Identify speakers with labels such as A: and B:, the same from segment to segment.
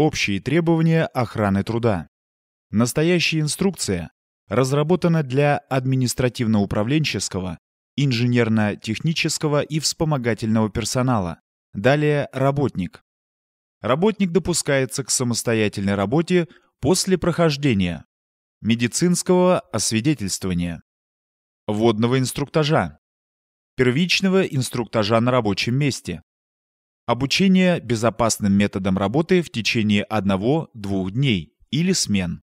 A: Общие требования охраны труда. Настоящая инструкция разработана для административно-управленческого, инженерно-технического и вспомогательного персонала. Далее работник. Работник допускается к самостоятельной работе после прохождения медицинского освидетельствования, водного инструктажа, первичного инструктажа на рабочем месте, Обучение безопасным методам работы в течение 1-2 дней или смен.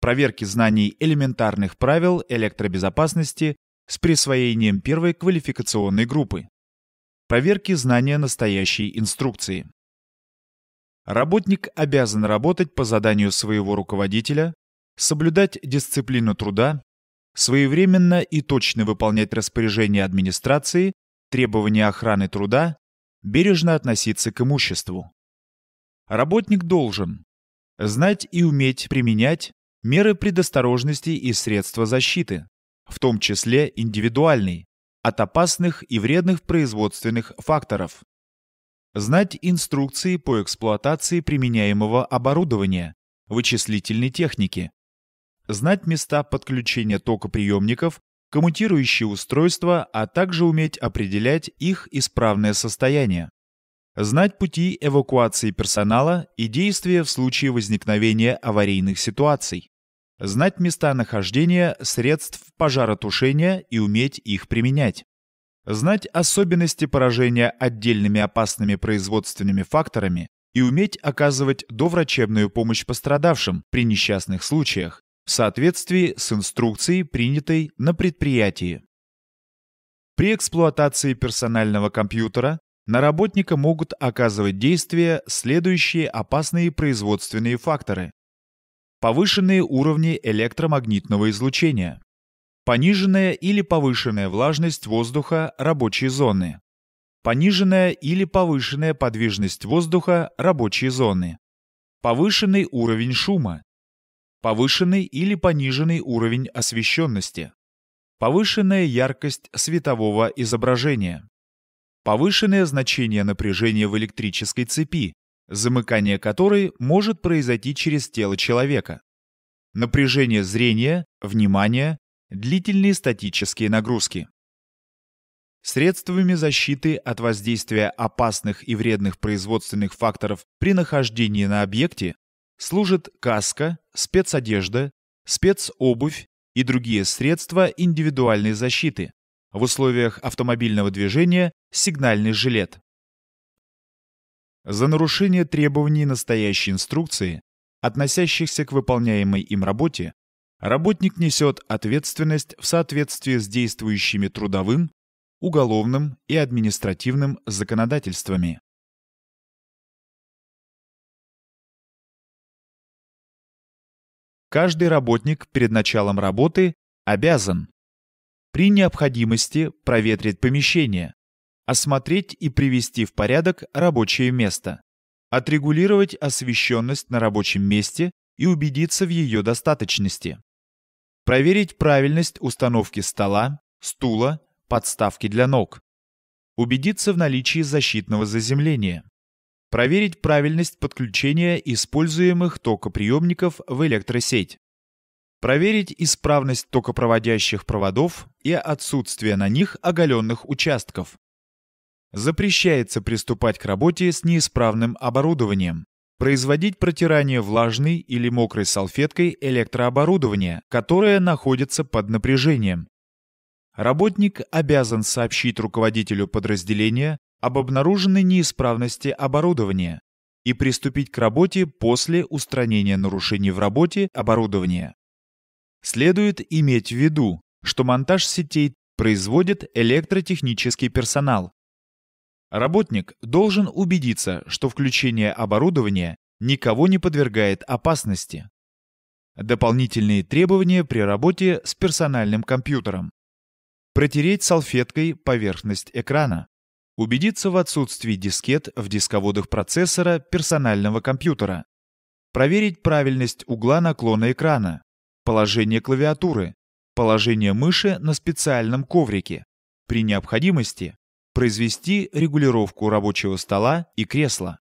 A: Проверки знаний элементарных правил электробезопасности с присвоением первой квалификационной группы. Проверки знания настоящей инструкции. Работник обязан работать по заданию своего руководителя, соблюдать дисциплину труда, своевременно и точно выполнять распоряжения администрации, требования охраны труда бережно относиться к имуществу. Работник должен знать и уметь применять меры предосторожности и средства защиты, в том числе индивидуальный, от опасных и вредных производственных факторов. Знать инструкции по эксплуатации применяемого оборудования, вычислительной техники. Знать места подключения токоприемников коммутирующие устройства, а также уметь определять их исправное состояние, знать пути эвакуации персонала и действия в случае возникновения аварийных ситуаций, знать места нахождения средств пожаротушения и уметь их применять, знать особенности поражения отдельными опасными производственными факторами и уметь оказывать доврачебную помощь пострадавшим при несчастных случаях, в соответствии с инструкцией, принятой на предприятии. При эксплуатации персонального компьютера на работника могут оказывать действие следующие опасные производственные факторы. Повышенные уровни электромагнитного излучения. Пониженная или повышенная влажность воздуха рабочей зоны. Пониженная или повышенная подвижность воздуха рабочей зоны. Повышенный уровень шума повышенный или пониженный уровень освещенности, повышенная яркость светового изображения, повышенное значение напряжения в электрической цепи, замыкание которой может произойти через тело человека, напряжение зрения, внимания, длительные статические нагрузки. Средствами защиты от воздействия опасных и вредных производственных факторов при нахождении на объекте служат каска, спецодежда, спецобувь и другие средства индивидуальной защиты, в условиях автомобильного движения сигнальный жилет. За нарушение требований настоящей инструкции, относящихся к выполняемой им работе, работник несет ответственность в соответствии с действующими трудовым, уголовным и административным законодательствами. каждый работник перед началом работы обязан при необходимости проветрить помещение, осмотреть и привести в порядок рабочее место, отрегулировать освещенность на рабочем месте и убедиться в ее достаточности, проверить правильность установки стола, стула, подставки для ног, убедиться в наличии защитного заземления, Проверить правильность подключения используемых токоприемников в электросеть. Проверить исправность токопроводящих проводов и отсутствие на них оголенных участков. Запрещается приступать к работе с неисправным оборудованием. Производить протирание влажной или мокрой салфеткой электрооборудования, которое находится под напряжением. Работник обязан сообщить руководителю подразделения об обнаруженной неисправности оборудования и приступить к работе после устранения нарушений в работе оборудования. Следует иметь в виду, что монтаж сетей производит электротехнический персонал. Работник должен убедиться, что включение оборудования никого не подвергает опасности. Дополнительные требования при работе с персональным компьютером. Протереть салфеткой поверхность экрана убедиться в отсутствии дискет в дисководах процессора персонального компьютера, проверить правильность угла наклона экрана, положение клавиатуры, положение мыши на специальном коврике, при необходимости произвести регулировку рабочего стола и кресла.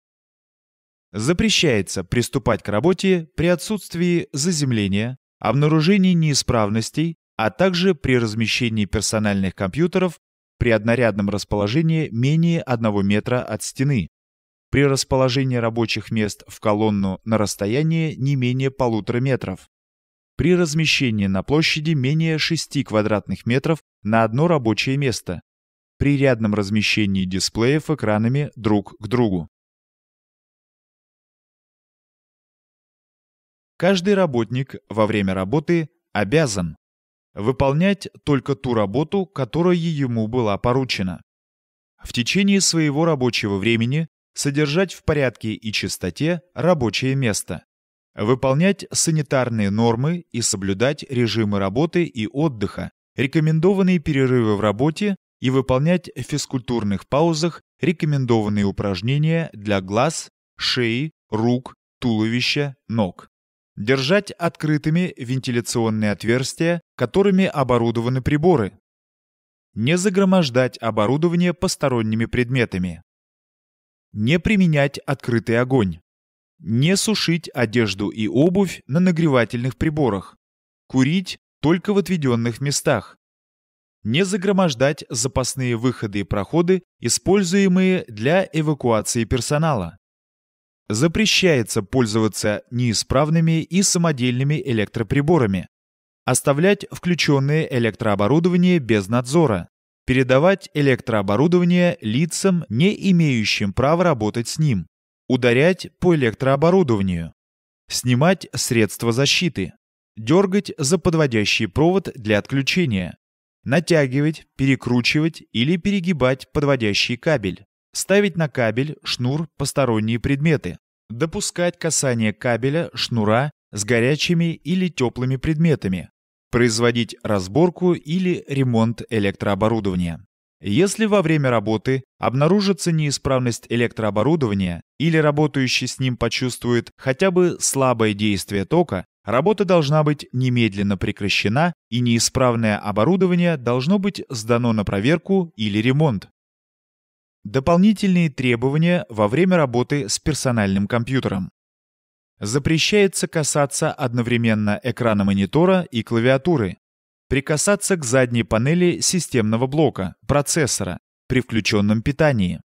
A: Запрещается приступать к работе при отсутствии заземления, обнаружении неисправностей, а также при размещении персональных компьютеров при однорядном расположении менее 1 метра от стены, при расположении рабочих мест в колонну на расстоянии не менее полутора метров, при размещении на площади менее 6 квадратных метров на одно рабочее место, при рядном размещении дисплеев экранами друг к другу. Каждый работник во время работы обязан выполнять только ту работу, которая ему была поручена. В течение своего рабочего времени содержать в порядке и чистоте рабочее место, выполнять санитарные нормы и соблюдать режимы работы и отдыха, рекомендованные перерывы в работе и выполнять в физкультурных паузах рекомендованные упражнения для глаз, шеи, рук, туловища, ног держать открытыми вентиляционные отверстия, которыми оборудованы приборы, не загромождать оборудование посторонними предметами, не применять открытый огонь, не сушить одежду и обувь на нагревательных приборах, курить только в отведенных местах, не загромождать запасные выходы и проходы, используемые для эвакуации персонала, Запрещается пользоваться неисправными и самодельными электроприборами, оставлять включенные электрооборудование без надзора, передавать электрооборудование лицам, не имеющим права работать с ним, ударять по электрооборудованию, снимать средства защиты, дергать за подводящий провод для отключения, натягивать, перекручивать или перегибать подводящий кабель, Ставить на кабель, шнур, посторонние предметы. Допускать касание кабеля, шнура с горячими или теплыми предметами. Производить разборку или ремонт электрооборудования. Если во время работы обнаружится неисправность электрооборудования или работающий с ним почувствует хотя бы слабое действие тока, работа должна быть немедленно прекращена и неисправное оборудование должно быть сдано на проверку или ремонт. Дополнительные требования во время работы с персональным компьютером. Запрещается касаться одновременно экрана монитора и клавиатуры. Прикасаться к задней панели системного блока, процессора, при включенном питании.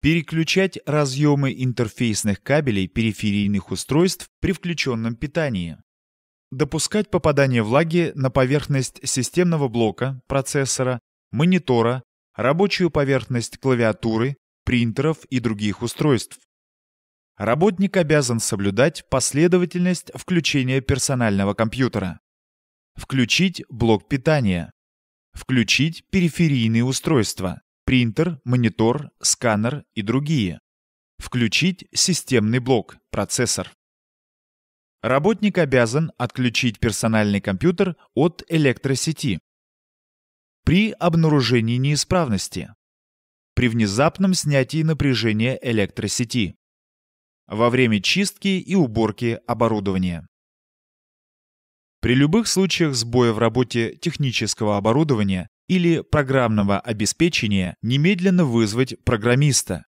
A: Переключать разъемы интерфейсных кабелей периферийных устройств при включенном питании. Допускать попадание влаги на поверхность системного блока, процессора, монитора, рабочую поверхность клавиатуры, принтеров и других устройств. Работник обязан соблюдать последовательность включения персонального компьютера. Включить блок питания. Включить периферийные устройства – принтер, монитор, сканер и другие. Включить системный блок – процессор. Работник обязан отключить персональный компьютер от электросети, при обнаружении неисправности, при внезапном снятии напряжения электросети, во время чистки и уборки оборудования. При любых случаях сбоя в работе технического оборудования или программного обеспечения немедленно вызвать программиста.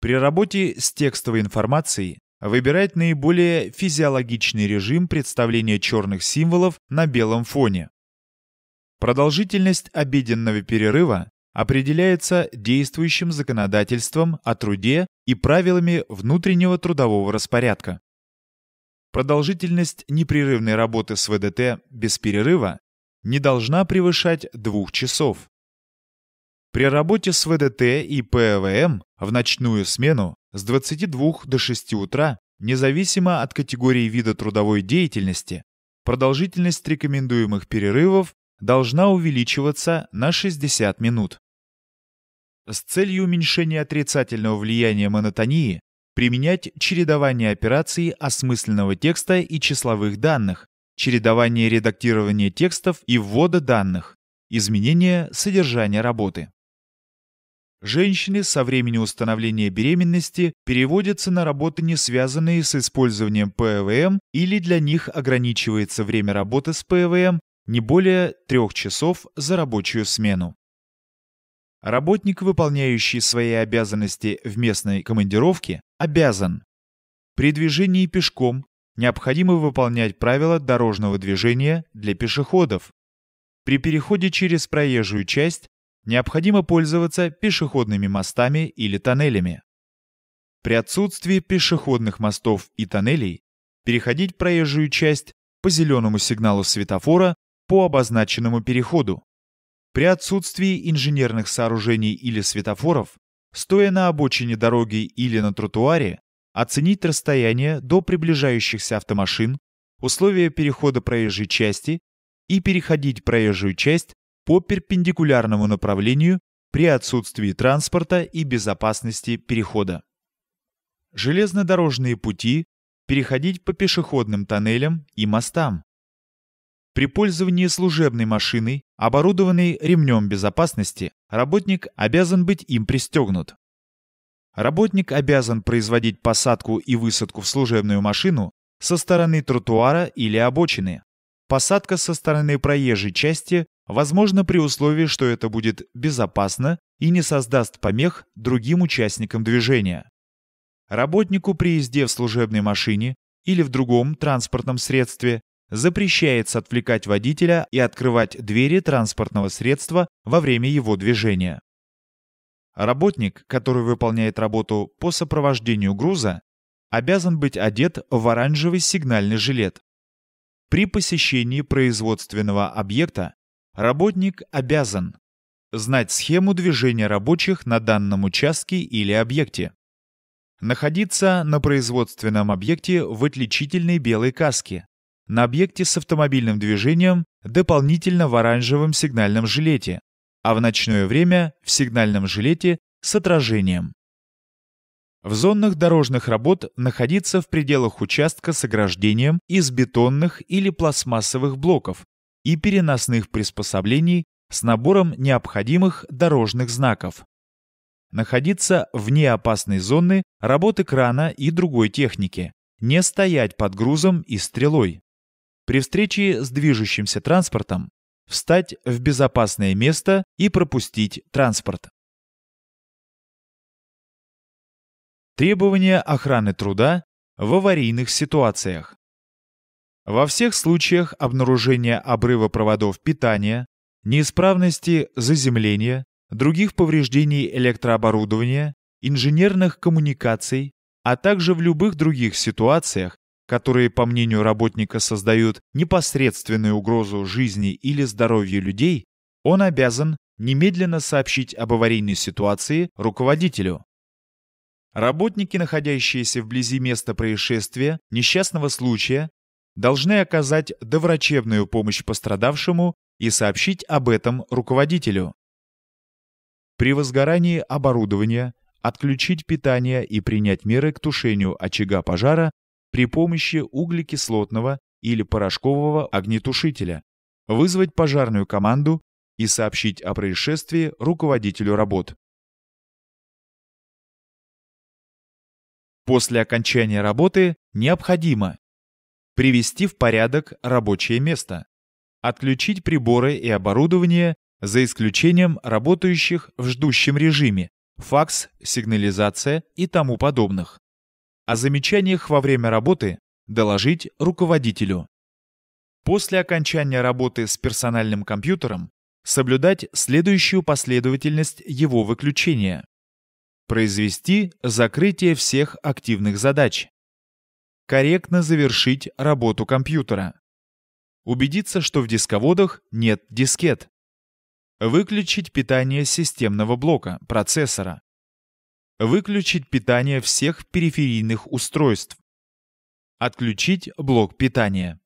A: При работе с текстовой информацией выбирать наиболее физиологичный режим представления черных символов на белом фоне. Продолжительность обеденного перерыва определяется действующим законодательством о труде и правилами внутреннего трудового распорядка. Продолжительность непрерывной работы с ВДТ без перерыва не должна превышать двух часов. При работе с ВДТ и ПВМ в ночную смену с 22 до 6 утра, независимо от категории вида трудовой деятельности, продолжительность рекомендуемых перерывов должна увеличиваться на 60 минут. С целью уменьшения отрицательного влияния монотонии применять чередование операций осмысленного текста и числовых данных, чередование редактирования текстов и ввода данных, изменение содержания работы. Женщины со времени установления беременности переводятся на работы, не связанные с использованием ПВМ, или для них ограничивается время работы с ПВМ не более трех часов за рабочую смену. Работник, выполняющий свои обязанности в местной командировке, обязан при движении пешком необходимо выполнять правила дорожного движения для пешеходов. При переходе через проезжую часть необходимо пользоваться пешеходными мостами или тоннелями. При отсутствии пешеходных мостов и тоннелей переходить проезжую часть по зеленому сигналу светофора по обозначенному переходу. При отсутствии инженерных сооружений или светофоров, стоя на обочине дороги или на тротуаре, оценить расстояние до приближающихся автомашин, условия перехода проезжей части и переходить проезжую часть по перпендикулярному направлению при отсутствии транспорта и безопасности перехода. Железнодорожные пути переходить по пешеходным тоннелям и мостам, при пользовании служебной машиной, оборудованной ремнем безопасности, работник обязан быть им пристегнут. Работник обязан производить посадку и высадку в служебную машину со стороны тротуара или обочины. Посадка со стороны проезжей части возможна при условии, что это будет безопасно и не создаст помех другим участникам движения. Работнику при езде в служебной машине или в другом транспортном средстве запрещается отвлекать водителя и открывать двери транспортного средства во время его движения. Работник, который выполняет работу по сопровождению груза, обязан быть одет в оранжевый сигнальный жилет. При посещении производственного объекта работник обязан знать схему движения рабочих на данном участке или объекте, находиться на производственном объекте в отличительной белой каске, на объекте с автомобильным движением дополнительно в оранжевом сигнальном жилете, а в ночное время в сигнальном жилете с отражением. В зонах дорожных работ находиться в пределах участка с ограждением из бетонных или пластмассовых блоков и переносных приспособлений с набором необходимых дорожных знаков. Находиться вне опасной зоны работы крана и другой техники. Не стоять под грузом и стрелой при встрече с движущимся транспортом встать в безопасное место и пропустить транспорт. Требования охраны труда в аварийных ситуациях. Во всех случаях обнаружения обрыва проводов питания, неисправности заземления, других повреждений электрооборудования, инженерных коммуникаций, а также в любых других ситуациях, которые, по мнению работника, создают непосредственную угрозу жизни или здоровью людей, он обязан немедленно сообщить об аварийной ситуации руководителю. Работники, находящиеся вблизи места происшествия, несчастного случая, должны оказать доврачебную помощь пострадавшему и сообщить об этом руководителю. При возгорании оборудования отключить питание и принять меры к тушению очага пожара при помощи углекислотного или порошкового огнетушителя, вызвать пожарную команду и сообщить о происшествии руководителю работ. После окончания работы необходимо привести в порядок рабочее место, отключить приборы и оборудование за исключением работающих в ждущем режиме, факс, сигнализация и тому подобных о замечаниях во время работы доложить руководителю. После окончания работы с персональным компьютером соблюдать следующую последовательность его выключения. Произвести закрытие всех активных задач. Корректно завершить работу компьютера. Убедиться, что в дисководах нет дискет. Выключить питание системного блока, процессора. Выключить питание всех периферийных устройств. Отключить блок питания.